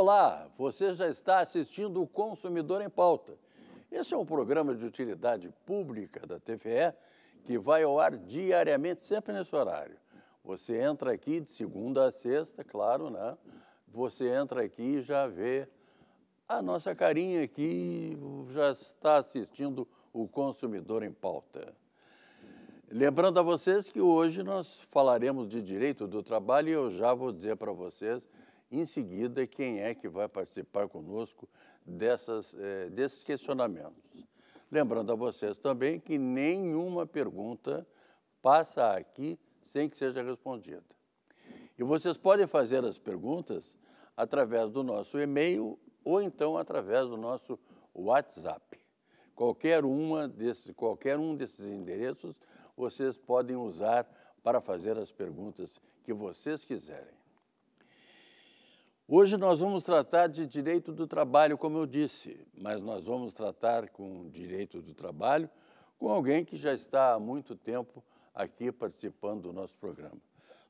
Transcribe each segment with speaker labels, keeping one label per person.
Speaker 1: Olá, você já está assistindo o Consumidor em Pauta. Esse é um programa de utilidade pública da TVE que vai ao ar diariamente, sempre nesse horário. Você entra aqui de segunda a sexta, claro, né? Você entra aqui e já vê a nossa carinha aqui, já está assistindo o Consumidor em Pauta. Lembrando a vocês que hoje nós falaremos de direito do trabalho e eu já vou dizer para vocês em seguida quem é que vai participar conosco dessas, é, desses questionamentos. Lembrando a vocês também que nenhuma pergunta passa aqui sem que seja respondida. E vocês podem fazer as perguntas através do nosso e-mail ou então através do nosso WhatsApp. Qualquer, uma desses, qualquer um desses endereços vocês podem usar para fazer as perguntas que vocês quiserem. Hoje nós vamos tratar de direito do trabalho, como eu disse, mas nós vamos tratar com direito do trabalho com alguém que já está há muito tempo aqui participando do nosso programa.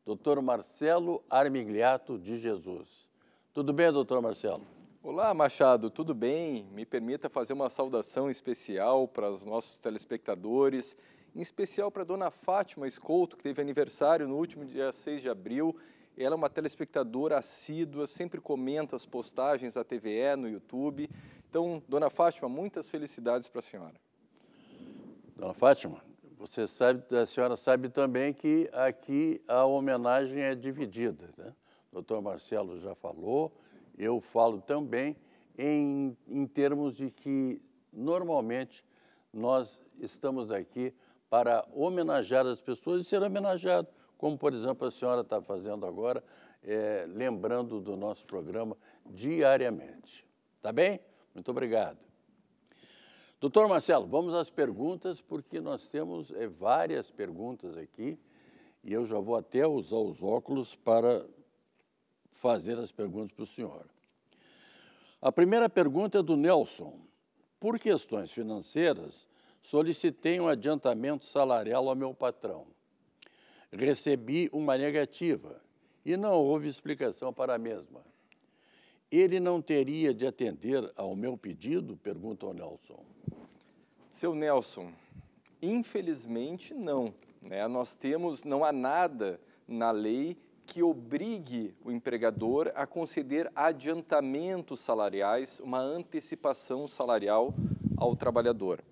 Speaker 1: Dr. Marcelo Armigliato de
Speaker 2: Jesus. Tudo bem, doutor Marcelo? Olá, Machado, tudo bem? Me permita fazer uma saudação especial para os nossos telespectadores, em especial para a dona Fátima Escolto, que teve aniversário no último dia 6 de abril ela é uma telespectadora assídua, sempre comenta as postagens da TVE no YouTube. Então, dona Fátima, muitas felicidades para a senhora.
Speaker 1: Dona Fátima, você sabe, a senhora sabe também que aqui a homenagem é dividida. Né? O doutor Marcelo já falou, eu falo também em, em termos de que normalmente nós estamos aqui para homenagear as pessoas e ser homenageado como, por exemplo, a senhora está fazendo agora, é, lembrando do nosso programa diariamente. Tá bem? Muito obrigado. Doutor Marcelo, vamos às perguntas, porque nós temos é, várias perguntas aqui e eu já vou até usar os óculos para fazer as perguntas para o senhor. A primeira pergunta é do Nelson. Por questões financeiras, solicitei um adiantamento salarial ao meu patrão. Recebi uma negativa e não houve explicação para a mesma. Ele não teria de atender ao meu pedido? Pergunta o
Speaker 2: Nelson. Seu Nelson, infelizmente não. Né? Nós temos, não há nada na lei que obrigue o empregador a conceder adiantamentos salariais, uma antecipação salarial ao trabalhador,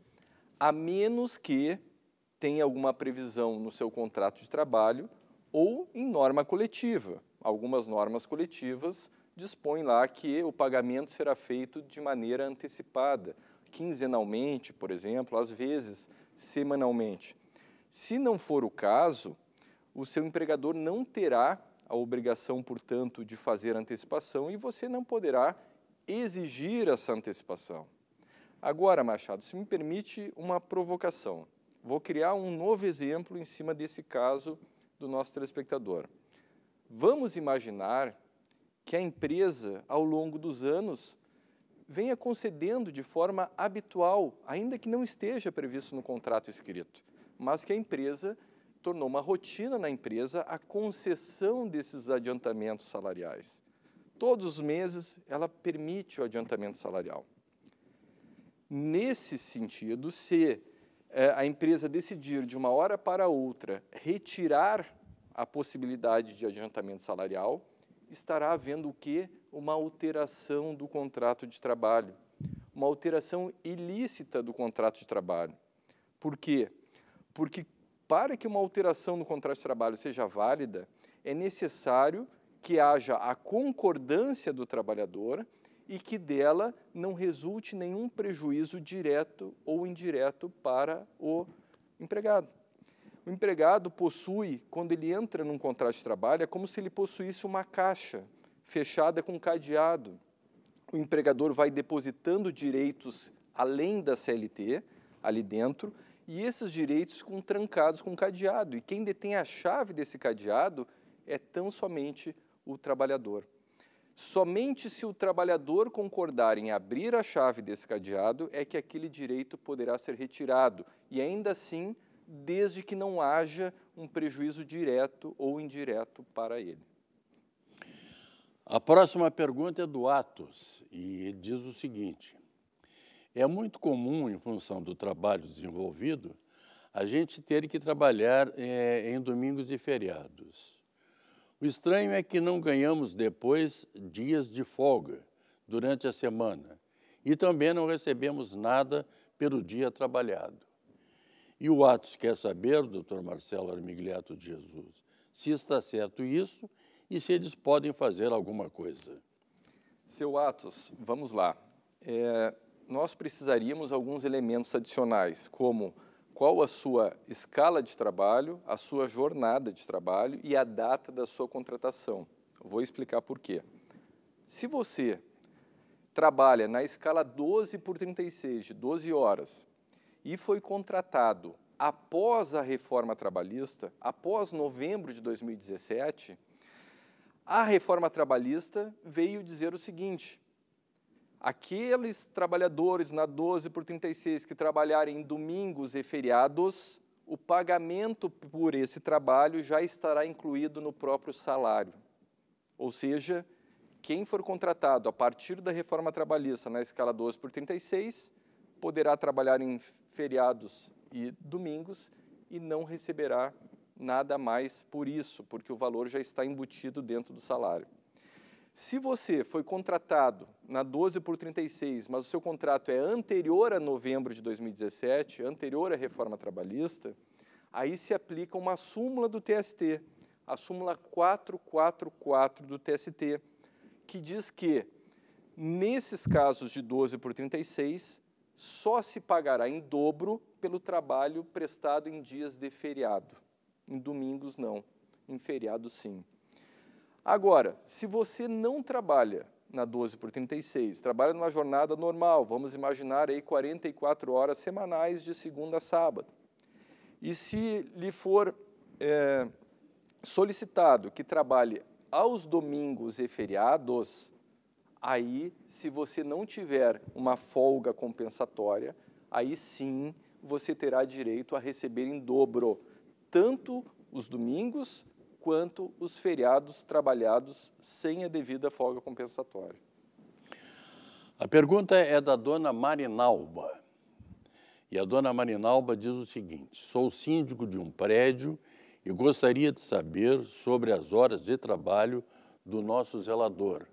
Speaker 2: a menos que tem alguma previsão no seu contrato de trabalho ou em norma coletiva. Algumas normas coletivas dispõem lá que o pagamento será feito de maneira antecipada, quinzenalmente, por exemplo, às vezes semanalmente. Se não for o caso, o seu empregador não terá a obrigação, portanto, de fazer antecipação e você não poderá exigir essa antecipação. Agora, Machado, se me permite uma provocação vou criar um novo exemplo em cima desse caso do nosso telespectador. Vamos imaginar que a empresa, ao longo dos anos, venha concedendo de forma habitual, ainda que não esteja previsto no contrato escrito, mas que a empresa tornou uma rotina na empresa a concessão desses adiantamentos salariais. Todos os meses ela permite o adiantamento salarial. Nesse sentido, se é, a empresa decidir de uma hora para outra retirar a possibilidade de adiantamento salarial, estará havendo o quê? Uma alteração do contrato de trabalho, uma alteração ilícita do contrato de trabalho. Por quê? Porque para que uma alteração no contrato de trabalho seja válida, é necessário que haja a concordância do trabalhador e que dela não resulte nenhum prejuízo direto ou indireto para o empregado. O empregado possui, quando ele entra num contrato de trabalho, é como se ele possuísse uma caixa fechada com cadeado. O empregador vai depositando direitos além da CLT, ali dentro, e esses direitos ficam trancados com cadeado. E quem detém a chave desse cadeado é tão somente o trabalhador. Somente se o trabalhador concordar em abrir a chave desse cadeado é que aquele direito poderá ser retirado, e ainda assim, desde que não haja um prejuízo direto ou indireto para ele. A
Speaker 1: próxima pergunta é do Atos, e diz o seguinte: É muito comum, em função do trabalho desenvolvido, a gente ter que trabalhar é, em domingos e feriados. O estranho é que não ganhamos depois dias de folga durante a semana e também não recebemos nada pelo dia trabalhado. E o Atos quer saber, doutor Marcelo Armigliato de Jesus, se está certo isso e se eles podem fazer alguma
Speaker 2: coisa. Seu Atos, vamos lá. É, nós precisaríamos alguns elementos adicionais, como qual a sua escala de trabalho, a sua jornada de trabalho e a data da sua contratação. Vou explicar por quê. Se você trabalha na escala 12 por 36, de 12 horas, e foi contratado após a reforma trabalhista, após novembro de 2017, a reforma trabalhista veio dizer o seguinte: aqueles trabalhadores na 12 por 36 que trabalharem em domingos e feriados, o pagamento por esse trabalho já estará incluído no próprio salário. Ou seja, quem for contratado a partir da reforma trabalhista na escala 12 por 36 poderá trabalhar em feriados e domingos e não receberá nada mais por isso, porque o valor já está embutido dentro do salário. Se você foi contratado na 12 por 36, mas o seu contrato é anterior a novembro de 2017, anterior à reforma trabalhista, aí se aplica uma súmula do TST, a súmula 444 do TST, que diz que, nesses casos de 12 por 36, só se pagará em dobro pelo trabalho prestado em dias de feriado. Em domingos, não. Em feriado, sim. Agora, se você não trabalha na 12 por 36, trabalha numa jornada normal, vamos imaginar aí 44 horas semanais de segunda a sábado. E se lhe for é, solicitado que trabalhe aos domingos e feriados, aí, se você não tiver uma folga compensatória, aí sim você terá direito a receber em dobro, tanto os domingos quanto os feriados trabalhados sem a devida folga compensatória.
Speaker 1: A pergunta é da dona
Speaker 2: Marinalba.
Speaker 1: E a dona Marinalba diz o seguinte: sou síndico de um prédio e gostaria de saber sobre as horas de trabalho do nosso zelador.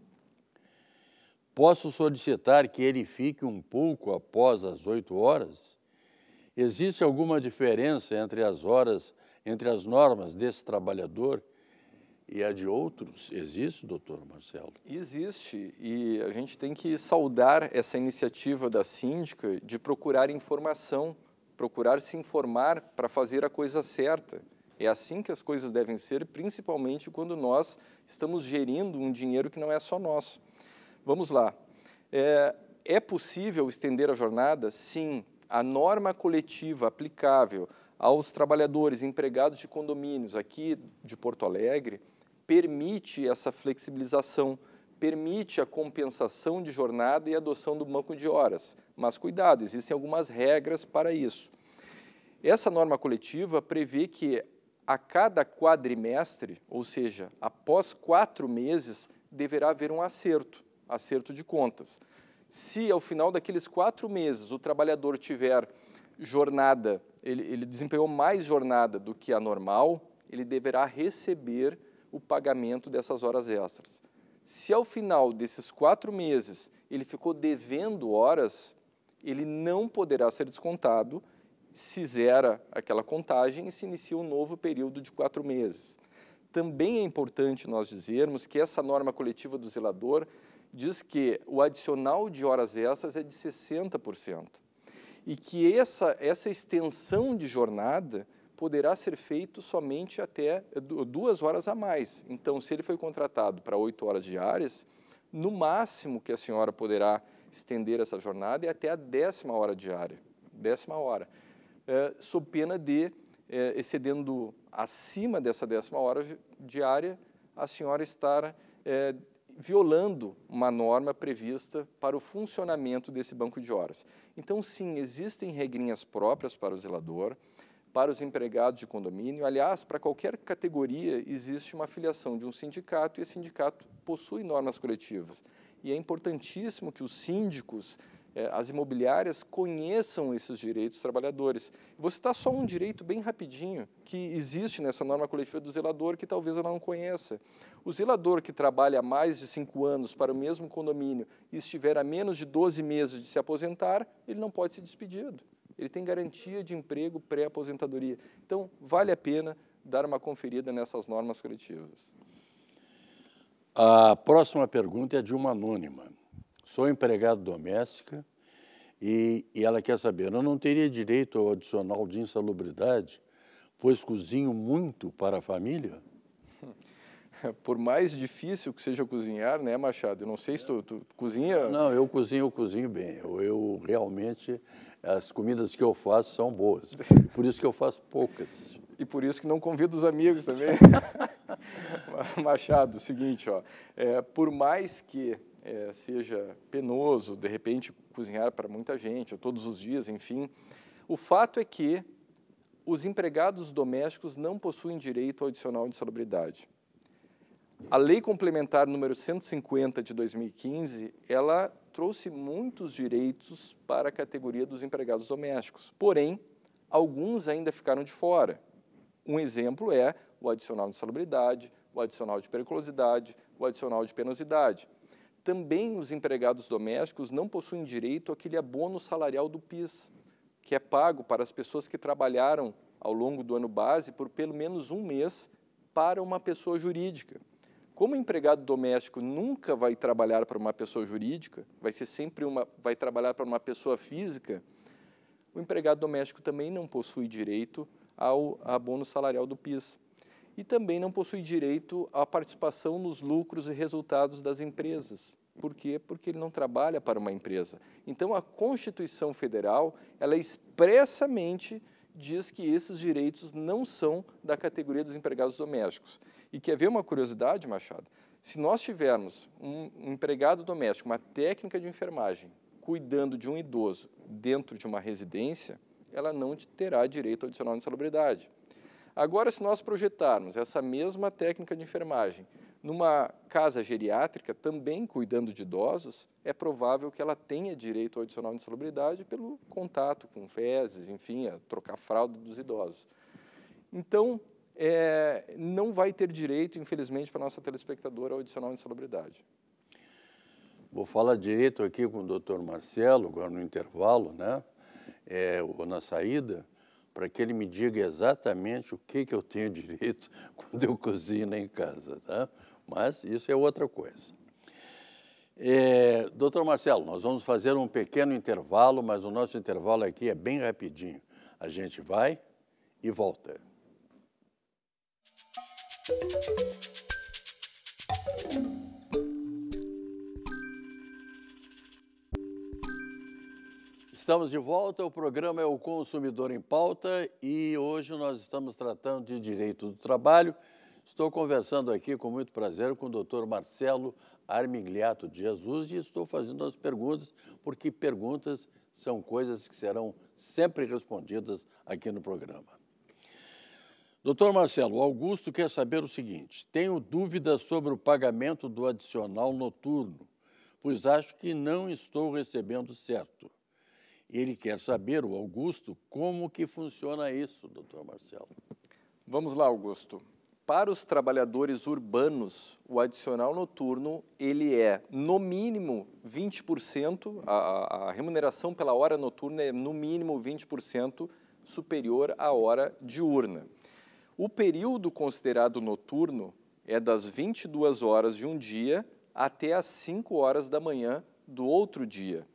Speaker 1: Posso solicitar que ele fique um pouco após as 8 horas? Existe alguma diferença entre as horas, entre as normas desse trabalhador e a de outros? Existe, doutor Marcelo?
Speaker 2: Existe, e a gente tem que saudar essa iniciativa da síndica de procurar informação, procurar se informar para fazer a coisa certa. É assim que as coisas devem ser, principalmente quando nós estamos gerindo um dinheiro que não é só nosso. Vamos lá. É, é possível estender a jornada? Sim, a norma coletiva aplicável aos trabalhadores empregados de condomínios aqui de Porto Alegre permite essa flexibilização, permite a compensação de jornada e adoção do banco de horas. Mas cuidado, existem algumas regras para isso. Essa norma coletiva prevê que a cada quadrimestre, ou seja, após quatro meses, deverá haver um acerto, acerto de contas. Se ao final daqueles quatro meses o trabalhador tiver jornada, ele, ele desempenhou mais jornada do que a normal, ele deverá receber o pagamento dessas horas extras. Se ao final desses quatro meses ele ficou devendo horas, ele não poderá ser descontado, se zera aquela contagem e se inicia um novo período de quatro meses. Também é importante nós dizermos que essa norma coletiva do zelador diz que o adicional de horas extras é de 60%. E que essa, essa extensão de jornada poderá ser feito somente até duas horas a mais. Então, se ele foi contratado para oito horas diárias, no máximo que a senhora poderá estender essa jornada é até a décima hora diária, décima hora, é, sob pena de, é, excedendo acima dessa décima hora diária, a senhora estar é, violando uma norma prevista para o funcionamento desse banco de horas. Então, sim, existem regrinhas próprias para o zelador, para os empregados de condomínio. Aliás, para qualquer categoria existe uma filiação de um sindicato e esse sindicato possui normas coletivas. E é importantíssimo que os síndicos é, as imobiliárias conheçam esses direitos dos trabalhadores. Vou citar só um direito bem rapidinho que existe nessa norma coletiva do zelador que talvez ela não conheça. O zelador que trabalha há mais de cinco anos para o mesmo condomínio e estiver a menos de 12 meses de se aposentar, ele não pode ser despedido. Ele tem garantia de emprego pré-aposentadoria. Então, vale a pena dar uma conferida nessas normas coletivas.
Speaker 1: A próxima pergunta é de uma anônima. Sou empregado doméstica e, e ela quer saber, eu não teria direito ao adicional de insalubridade, pois cozinho muito para a família?
Speaker 2: Por mais difícil que seja cozinhar, né, Machado? Eu não sei se tu, tu
Speaker 1: cozinha... Não, eu cozinho, eu cozinho bem. Eu, eu realmente,
Speaker 2: as comidas que eu faço são boas. Por isso que eu faço poucas. E por isso que não convido os amigos também. Machado, seguinte, ó, é, por mais que é, seja penoso, de repente cozinhar para muita gente, ou todos os dias, enfim. O fato é que os empregados domésticos não possuem direito adicional de salubridade. A Lei Complementar número 150 de 2015, ela trouxe muitos direitos para a categoria dos empregados domésticos. Porém, alguns ainda ficaram de fora. Um exemplo é o adicional de salubridade, o adicional de periculosidade, o adicional de penosidade. Também os empregados domésticos não possuem direito àquele abono salarial do PIS, que é pago para as pessoas que trabalharam ao longo do ano base por pelo menos um mês para uma pessoa jurídica. Como o empregado doméstico nunca vai trabalhar para uma pessoa jurídica, vai ser sempre uma, vai trabalhar para uma pessoa física, o empregado doméstico também não possui direito ao abono salarial do PIS e também não possui direito à participação nos lucros e resultados das empresas. Por quê? Porque ele não trabalha para uma empresa. Então, a Constituição Federal, ela expressamente diz que esses direitos não são da categoria dos empregados domésticos. E quer ver uma curiosidade, Machado? Se nós tivermos um empregado doméstico, uma técnica de enfermagem, cuidando de um idoso dentro de uma residência, ela não terá direito adicional de salubridade. Agora, se nós projetarmos essa mesma técnica de enfermagem numa casa geriátrica, também cuidando de idosos, é provável que ela tenha direito ao adicional de insalubridade pelo contato com fezes, enfim, a trocar fralda dos idosos. Então, é, não vai ter direito, infelizmente, para a nossa telespectadora ao adicional de insalubridade.
Speaker 1: Vou falar direito aqui com o doutor Marcelo, agora no intervalo, né? É, ou na saída, para que ele me diga exatamente o que, que eu tenho direito quando eu cozinho em casa. Tá? Mas isso é outra coisa. É, doutor Marcelo, nós vamos fazer um pequeno intervalo, mas o nosso intervalo aqui é bem rapidinho. A gente vai e volta. Estamos de volta, o programa é o Consumidor em Pauta e hoje nós estamos tratando de direito do trabalho. Estou conversando aqui com muito prazer com o doutor Marcelo Armigliato de Jesus e estou fazendo as perguntas, porque perguntas são coisas que serão sempre respondidas aqui no programa. Doutor Marcelo, Augusto quer saber o seguinte: tenho dúvidas sobre o pagamento do adicional noturno, pois acho que não estou recebendo certo. Ele quer
Speaker 2: saber, o Augusto, como que funciona isso, doutor Marcelo. Vamos lá, Augusto. Para os trabalhadores urbanos, o adicional noturno ele é no mínimo 20%, a, a remuneração pela hora noturna é no mínimo 20% superior à hora diurna. O período considerado noturno é das 22 horas de um dia até as 5 horas da manhã do outro dia.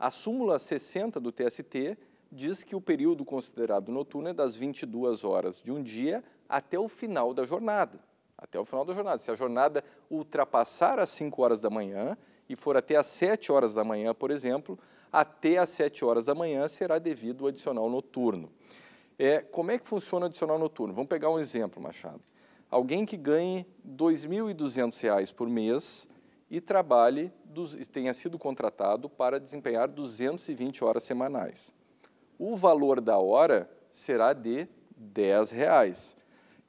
Speaker 2: A súmula 60 do TST diz que o período considerado noturno é das 22 horas de um dia até o final da jornada. Até o final da jornada. Se a jornada ultrapassar as 5 horas da manhã e for até as 7 horas da manhã, por exemplo, até as 7 horas da manhã será devido o adicional noturno. É, como é que funciona o adicional noturno? Vamos pegar um exemplo, Machado. Alguém que ganhe R$ 2.200 por mês e trabalhe tenha sido contratado para desempenhar 220 horas semanais. O valor da hora será de R$ Reais.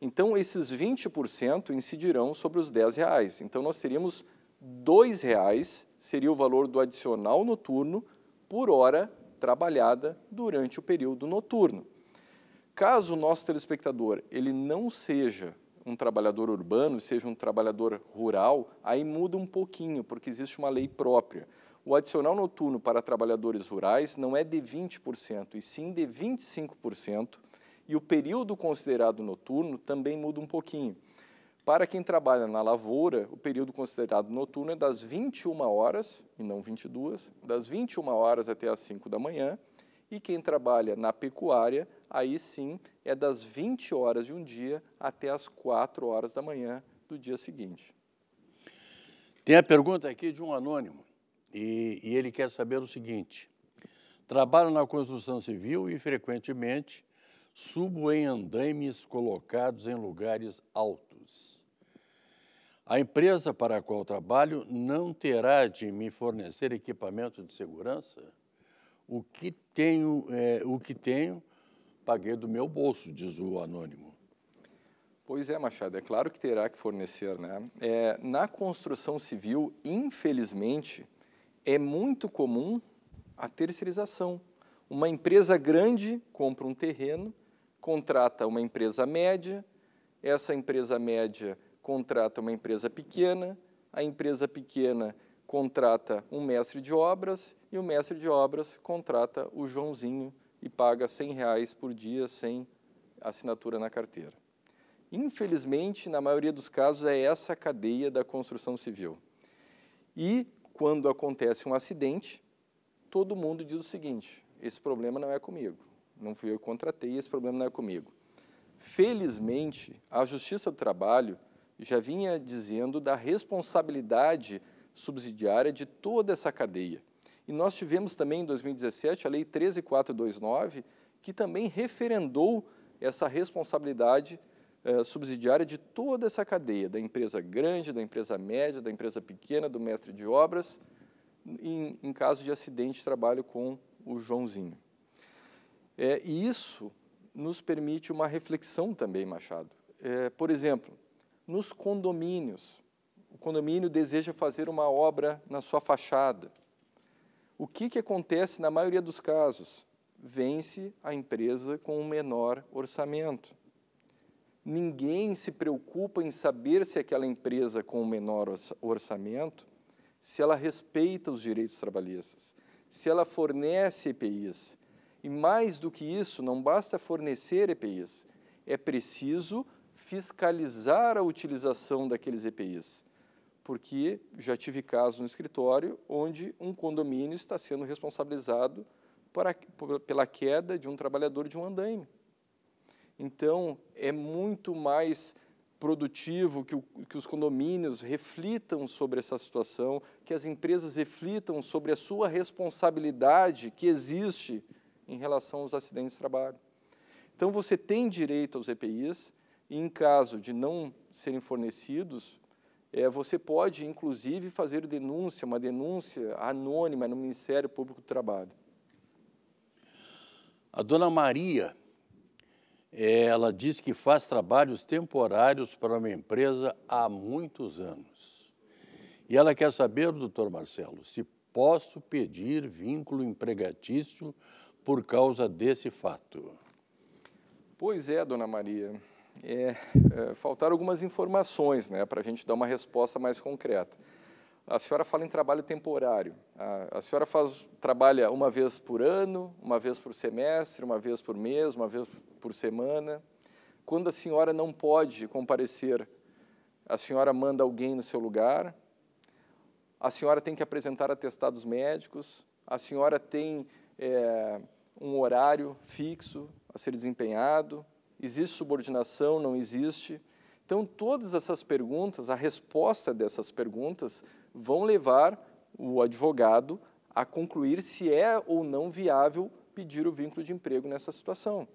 Speaker 2: Então, esses 20% incidirão sobre os R$ Reais. Então, nós teríamos R$ reais seria o valor do adicional noturno por hora trabalhada durante o período noturno. Caso o nosso telespectador ele não seja um trabalhador urbano, seja um trabalhador rural, aí muda um pouquinho, porque existe uma lei própria. O adicional noturno para trabalhadores rurais não é de 20%, e sim de 25%, e o período considerado noturno também muda um pouquinho. Para quem trabalha na lavoura, o período considerado noturno é das 21 horas, e não 22, das 21 horas até as 5 da manhã, e quem trabalha na pecuária, aí sim é das 20 horas de um dia até as 4 horas da manhã do dia seguinte.
Speaker 1: Tem a pergunta aqui de um anônimo e, e ele quer saber o seguinte: trabalho na construção civil e frequentemente subo em andaimes colocados em lugares altos. A empresa para a qual trabalho não terá de me fornecer equipamento de segurança? O que tenho,
Speaker 2: é, o que tenho Paguei do meu bolso, diz o anônimo. Pois é, Machado, é claro que terá que fornecer, né? É, na construção civil, infelizmente, é muito comum a terceirização. Uma empresa grande compra um terreno, contrata uma empresa média, essa empresa média contrata uma empresa pequena, a empresa pequena contrata um mestre de obras e o mestre de obras contrata o Joãozinho e paga R$ reais por dia sem assinatura na carteira. Infelizmente, na maioria dos casos, é essa a cadeia da construção civil. E quando acontece um acidente, todo mundo diz o seguinte: esse problema não é comigo. Não fui eu que contratei, esse problema não é comigo. Felizmente, a Justiça do Trabalho já vinha dizendo da responsabilidade subsidiária de toda essa cadeia. E nós tivemos também em 2017 a Lei 13429, que também referendou essa responsabilidade eh, subsidiária de toda essa cadeia, da empresa grande, da empresa média, da empresa pequena, do mestre de obras, em, em caso de acidente de trabalho com o Joãozinho. É, e isso nos permite uma reflexão também, Machado. É, por exemplo, nos condomínios, o condomínio deseja fazer uma obra na sua fachada. O que, que acontece na maioria dos casos? Vence a empresa com o um menor orçamento. Ninguém se preocupa em saber se aquela empresa com o um menor orçamento, se ela respeita os direitos trabalhistas, se ela fornece EPIs. E mais do que isso, não basta fornecer EPIs, é preciso fiscalizar a utilização daqueles EPIs porque já tive casos no escritório onde um condomínio está sendo responsabilizado por, pela queda de um trabalhador de um andaime. Então, é muito mais produtivo que, o, que os condomínios reflitam sobre essa situação, que as empresas reflitam sobre a sua responsabilidade que existe em relação aos acidentes de trabalho. Então, você tem direito aos EPIs, e em caso de não serem fornecidos, é, você pode, inclusive, fazer denúncia, uma denúncia anônima no Ministério Público do Trabalho.
Speaker 1: A dona Maria, é, ela diz que faz trabalhos temporários para uma empresa há muitos anos. E ela quer saber, doutor Marcelo, se posso pedir vínculo empregatício por
Speaker 2: causa desse fato. Pois é, dona Maria é, é, faltaram algumas informações né, para a gente dar uma resposta mais concreta. A senhora fala em trabalho temporário. A, a senhora faz, trabalha uma vez por ano, uma vez por semestre, uma vez por mês, uma vez por semana. Quando a senhora não pode comparecer, a senhora manda alguém no seu lugar. A senhora tem que apresentar atestados médicos. A senhora tem é, um horário fixo a ser desempenhado Existe subordinação? Não existe? Então, todas essas perguntas, a resposta dessas perguntas, vão levar o advogado a concluir se é ou não viável pedir o vínculo de emprego nessa situação.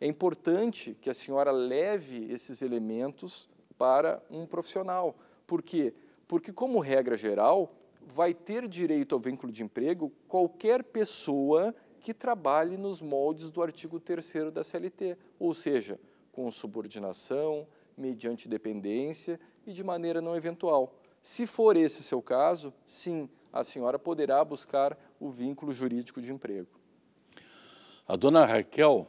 Speaker 2: É importante que a senhora leve esses elementos para um profissional. Por quê? Porque, como regra geral, vai ter direito ao vínculo de emprego qualquer pessoa que trabalhe nos moldes do artigo 3 da CLT, ou seja, com subordinação, mediante dependência e de maneira não eventual. Se for esse seu caso, sim, a senhora poderá buscar o vínculo jurídico de emprego.
Speaker 1: A dona Raquel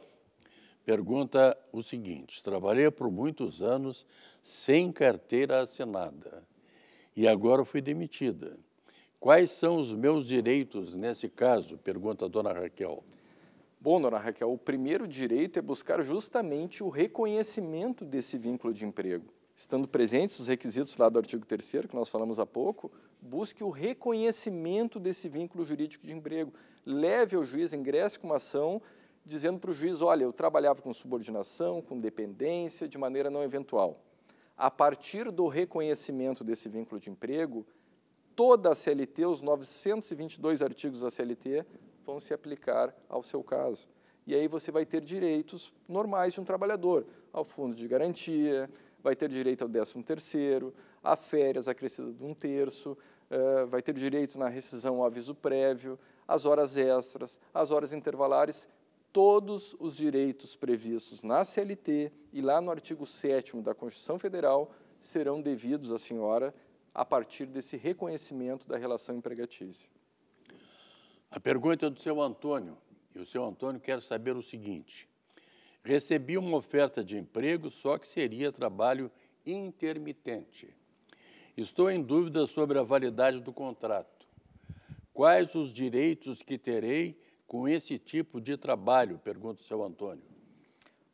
Speaker 1: pergunta o seguinte: trabalhei por muitos anos sem carteira assinada e agora fui demitida. Quais são os meus direitos nesse caso? Pergunta a dona Raquel.
Speaker 2: Bom, dona Raquel, o primeiro direito é buscar justamente o reconhecimento desse vínculo de emprego. Estando presentes os requisitos lá do artigo 3 que nós falamos há pouco, busque o reconhecimento desse vínculo jurídico de emprego. Leve ao juiz, ingresse com uma ação dizendo para o juiz, olha, eu trabalhava com subordinação, com dependência, de maneira não eventual. A partir do reconhecimento desse vínculo de emprego, toda a CLT, os 922 artigos da CLT, vão se aplicar ao seu caso. E aí você vai ter direitos normais de um trabalhador, ao fundo de garantia, vai ter direito ao 13 terceiro, a férias acrescidas de um terço, uh, vai ter direito na rescisão ao aviso prévio, às horas extras, às horas intervalares, todos os direitos previstos na CLT e lá no artigo 7 da Constituição Federal serão devidos à senhora a partir desse reconhecimento da relação empregatícia. A pergunta é do seu Antônio, e o seu Antônio
Speaker 1: quer saber o seguinte: recebi uma oferta de emprego, só que seria trabalho intermitente. Estou em dúvida sobre a validade do contrato. Quais os direitos que terei com esse tipo de
Speaker 2: trabalho? Pergunta o seu Antônio.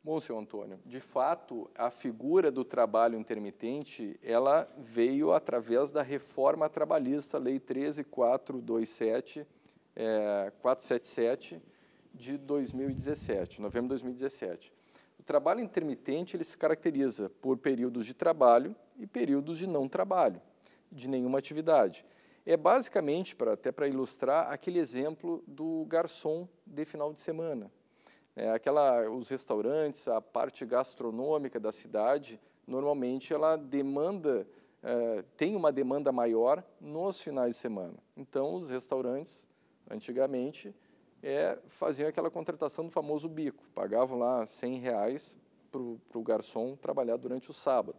Speaker 2: Bom, seu Antônio, de fato, a figura do trabalho intermitente, ela veio através da reforma trabalhista, Lei 13427, é, 477, de 2017, novembro de 2017. O trabalho intermitente, ele se caracteriza por períodos de trabalho e períodos de não trabalho, de nenhuma atividade. É basicamente, pra, até para ilustrar, aquele exemplo do garçom de final de semana, é, aquela, os restaurantes, a parte gastronômica da cidade, normalmente ela demanda, é, tem uma demanda maior nos finais de semana. Então, os restaurantes, antigamente, é, faziam aquela contratação do famoso bico, pagavam lá 100 reais para o garçom trabalhar durante o sábado.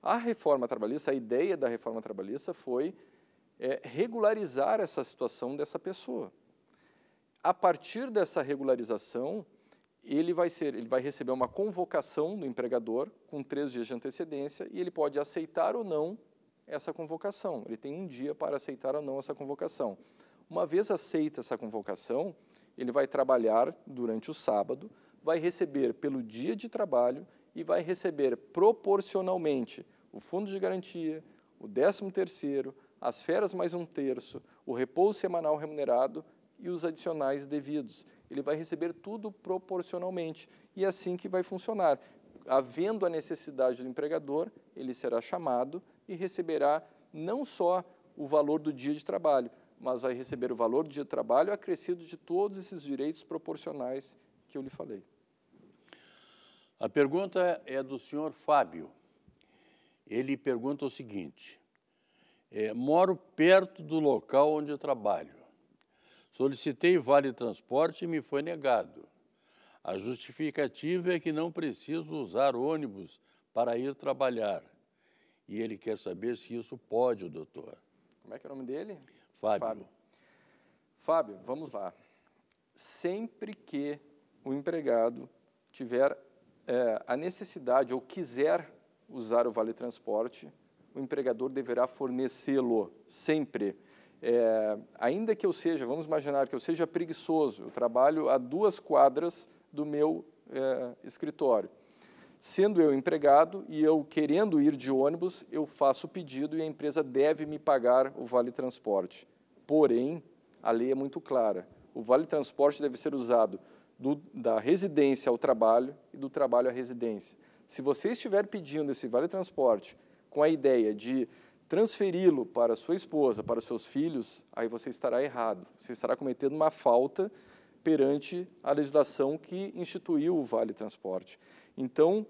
Speaker 2: A reforma trabalhista, a ideia da reforma trabalhista foi é, regularizar essa situação dessa pessoa a partir dessa regularização, ele vai, ser, ele vai receber uma convocação do empregador com três dias de antecedência e ele pode aceitar ou não essa convocação. Ele tem um dia para aceitar ou não essa convocação. Uma vez aceita essa convocação, ele vai trabalhar durante o sábado, vai receber pelo dia de trabalho e vai receber proporcionalmente o fundo de garantia, o décimo terceiro, as férias mais um terço, o repouso semanal remunerado e os adicionais devidos. Ele vai receber tudo proporcionalmente e é assim que vai funcionar. Havendo a necessidade do empregador, ele será chamado e receberá não só o valor do dia de trabalho, mas vai receber o valor do dia de trabalho acrescido de todos esses direitos proporcionais que eu lhe falei. A pergunta é do senhor Fábio.
Speaker 1: Ele pergunta o seguinte: é, moro perto do local onde eu trabalho Solicitei o vale transporte e me foi negado. A justificativa é que não preciso usar ônibus para ir trabalhar. E ele quer saber se isso pode, doutor. Como é que é o nome
Speaker 2: dele? Fábio. Fábio, Fábio vamos lá. Sempre que o empregado tiver é, a necessidade ou quiser usar o vale transporte, o empregador deverá fornecê-lo sempre é, ainda que eu seja, vamos imaginar que eu seja preguiçoso, eu trabalho a duas quadras do meu é, escritório. Sendo eu empregado e eu querendo ir de ônibus, eu faço o pedido e a empresa deve me pagar o vale transporte. Porém, a lei é muito clara: o vale transporte deve ser usado do, da residência ao trabalho e do trabalho à residência. Se você estiver pedindo esse vale transporte com a ideia de transferi-lo para sua esposa, para seus filhos, aí você estará errado. Você estará cometendo uma falta perante a legislação que instituiu o Vale Transporte. Então,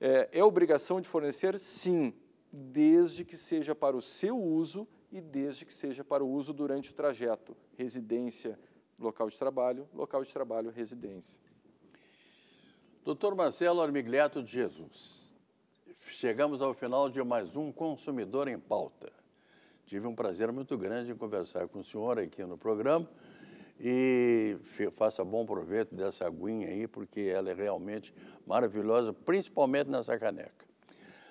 Speaker 2: é, é obrigação de fornecer, sim, desde que seja para o seu uso e desde que seja para o uso durante o trajeto, residência, local de trabalho, local de trabalho, residência. Doutor Marcelo Armigleto de Jesus,
Speaker 1: chegamos ao final de mais um Consumidor em Pauta. Tive um prazer muito grande em conversar com o senhor aqui no programa e faça bom proveito dessa aguinha aí, porque ela é realmente maravilhosa, principalmente nessa caneca.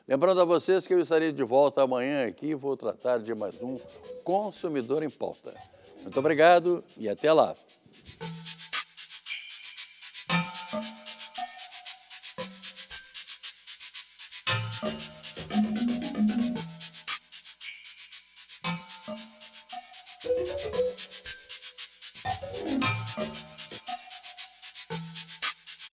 Speaker 1: Lembrando a vocês que eu estarei de volta amanhã aqui e vou tratar de mais um Consumidor em Pauta. Muito obrigado e até lá.